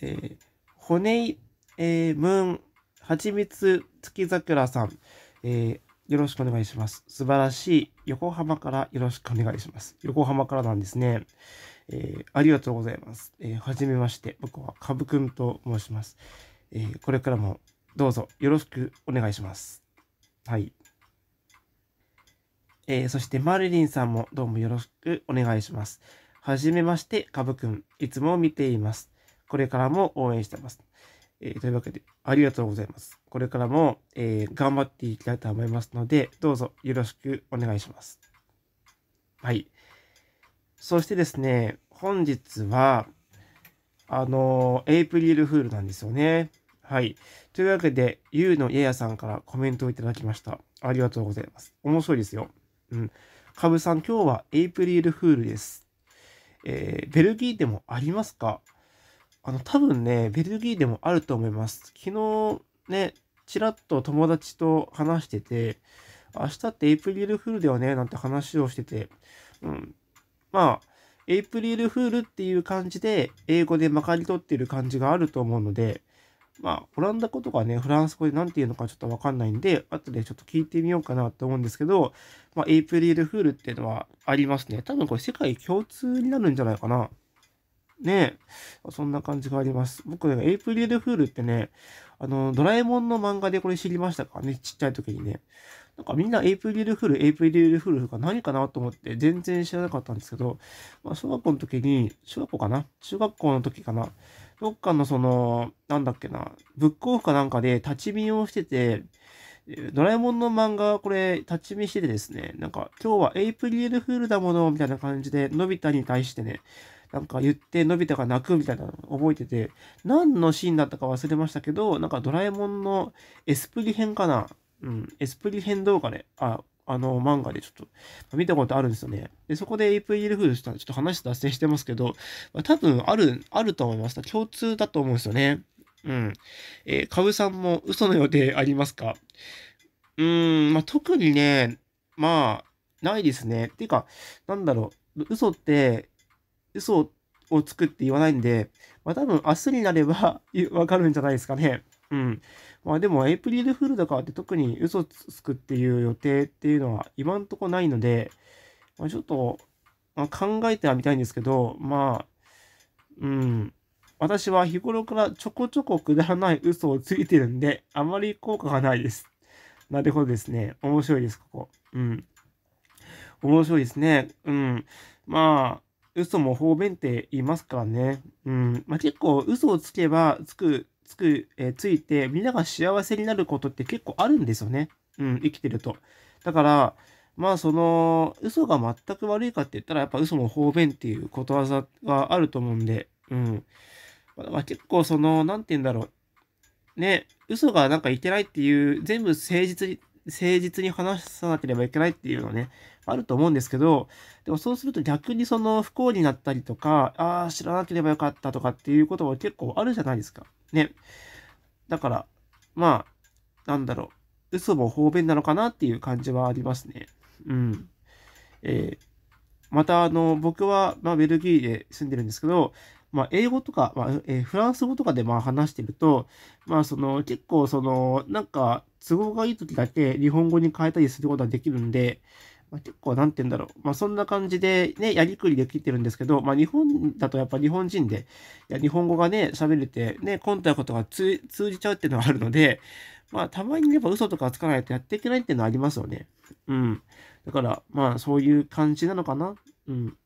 えー、骨、えー、ムーン、はちみつ月桜さん、えー、よろしくお願いします。素晴らしい。横浜からよろしくお願いします。横浜からなんですね。えー、ありがとうございます。えー、はじめまして。僕はかぶくんと申します。えー、これからもどうぞよろしくお願いします。はい。えー、そしてマリリンさんもどうもよろしくお願いします。はじめまして、かぶくん。いつも見ています。これからも応援してます。えー、というわけで、ありがとうございます。これからも、えー、頑張っていきたいと思いますので、どうぞよろしくお願いします。はい。そしてですね、本日は、あのー、エイプリルフールなんですよね。はい。というわけで、ゆうのややさんからコメントをいただきました。ありがとうございます。面白いですよ。うん。かぶさん、今日はエイプリルフールです。えー、ベルギーでもありますかあの、多分ね、ベルギーでもあると思います。昨日ね、ちらっと友達と話してて、明日ってエイプリルフールだよね、なんて話をしてて、うん。まあ、エイプリルフールっていう感じで、英語でまかり取ってる感じがあると思うので、まあ、オランダ語とかね、フランス語で何て言うのかちょっとわかんないんで、後でちょっと聞いてみようかなと思うんですけど、まあ、エイプリルフールっていうのはありますね。多分これ世界共通になるんじゃないかな。ねそんな感じがあります。僕、ね、エイプリルフールってね、あの、ドラえもんの漫画でこれ知りましたかね、ちっちゃい時にね。なんかみんなエイプリルフール、エイプリルフールが何かなと思って全然知らなかったんですけど、まあ、小学校の時に、小学校かな中学校の時かなどっかのその、なんだっけな、ブックオフかなんかで立ち見をしてて、ドラえもんの漫画、これ、立ち見しててですね、なんか、今日はエイプリルフールだもの、みたいな感じで、のび太に対してね、なんか言ってのび太が泣くみたいなの覚えてて、何のシーンだったか忘れましたけど、なんかドラえもんのエスプリ編かなうん、エスプリ編動画で、あ、あの漫画でちょっと見たことあるんですよね。で、そこでエイプリルフールした、らちょっと話脱線してますけど、まあ、多分ある、あると思います。共通だと思うんですよね。うん。えー、かぶさんも嘘の予定ありますかうーん、まあ、特にね、まあ、ないですね。っていうか、なんだろう、嘘って、嘘をつくって言わないんで、まあ多分明日になれば わかるんじゃないですかね。うん。まあでも、エイプリルフールだからって特に嘘つくっていう予定っていうのは今んとこないので、まあ、ちょっと、まあ、考えてはみたいんですけど、まあ、うん。私は日頃からちょこちょこくだらない嘘をついてるんで、あまり効果がないです。なるほどですね。面白いです、ここ。うん。面白いですね。うん。まあ、嘘も方便って言いますからね。うん。まあ、結構嘘をつけば、つく、つく、えー、ついて、みんなが幸せになることって結構あるんですよね。うん、生きてると。だから、まあその、嘘が全く悪いかって言ったら、やっぱ嘘も方便っていうことわざがあると思うんで、うん。まあ、結構その、なんて言うんだろう。ね、嘘がなんかいけないっていう、全部誠実に、誠実に話さなければいけないっていうのね、あると思うんですけど、でもそうすると逆にその不幸になったりとか、ああ、知らなければよかったとかっていうことも結構あるじゃないですか。ね。だから、まあ、なんだろう、嘘も方便なのかなっていう感じはありますね。うん。えー、また、あの、僕は、まあ、ベルギーで住んでるんですけど、まあ、英語とか、まあえー、フランス語とかでまあ話してると、まあ、その結構そのなんか都合がいい時だけ日本語に変えたりすることができるんで、まあ、結構何て言うんだろう。まあそんな感じでね、やりくりできてるんですけど、まあ日本だとやっぱ日本人で、いや日本語がね、喋れて、ね、コンタことが通じちゃうっていうのはあるので、まあたまにやっぱ嘘とかつかないとやっていけないっていうのはありますよね。うん。だからまあそういう感じなのかな。うん。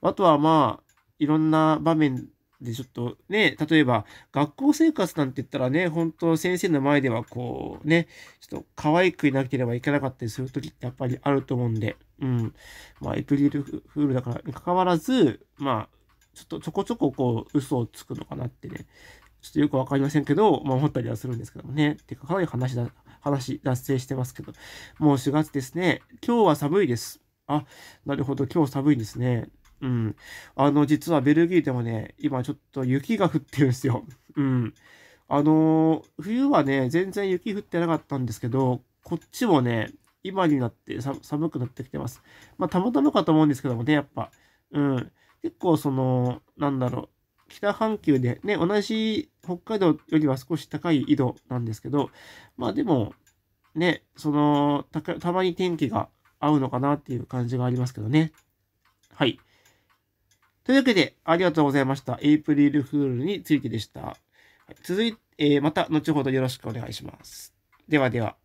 あとはまあ、いろんな場面で、ちょっとね、例えば、学校生活なんて言ったらね、本当先生の前ではこう、ね、ちょっと可愛くいなければいけなかったりする時ってやっぱりあると思うんで、うん。まあ、エプリルフールだからにかわらず、まあ、ちょっとちょこちょここう、嘘をつくのかなってね、ちょっとよくわかりませんけど、まあ、思ったりはするんですけどもね。てか、かなり話だ、話、脱線してますけど、もう4月ですね。今日は寒いです。あ、なるほど、今日寒いですね。うん。あの、実はベルギーでもね、今ちょっと雪が降ってるんですよ。うん。あの、冬はね、全然雪降ってなかったんですけど、こっちもね、今になって寒くなってきてます。まあ、たまたまかと思うんですけどもね、やっぱ。うん。結構、その、なんだろう。北半球でね、同じ北海道よりは少し高い緯度なんですけど、まあでも、ね、そのた、たまに天気が合うのかなっていう感じがありますけどね。はい。というわけで、ありがとうございました。エイプリルフールについてでした。続いて、えー、また後ほどよろしくお願いします。ではでは。